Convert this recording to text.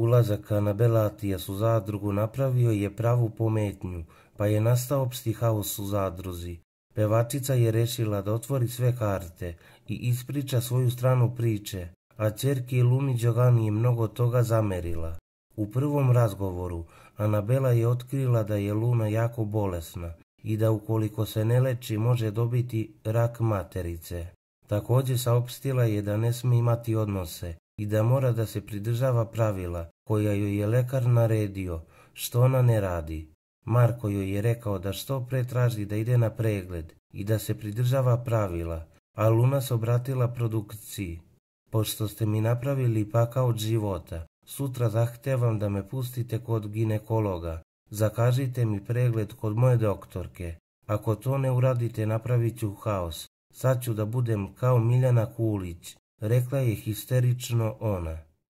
Ulazak Anabelatija su zadrugu napravio je pravu pometnju, pa je nastao psti haos u zadruzi. Pevačica je rešila da otvori sve karte i ispriča svoju stranu priče, a čerki Luni Đogani je mnogo toga zamerila. U prvom razgovoru Anabela je otkrila da je Luna jako bolesna i da ukoliko se ne leči može dobiti rak materice. Također saopstila je da ne smije imati odnose i da mora da se pridržava pravila koja joj je lekar naredio, što ona ne radi. Marko joj je rekao da što pre traži da ide na pregled i da se pridržava pravila, a Luna se obratila produkciji. Pošto ste mi napravili pakao od života, sutra zahtevam da me pustite kod ginekologa. Zakažite mi pregled kod moje doktorke. Ako to ne uradite, napravit ću haos. Sad ću da budem kao Miljana Kulić rekla je histerično ona.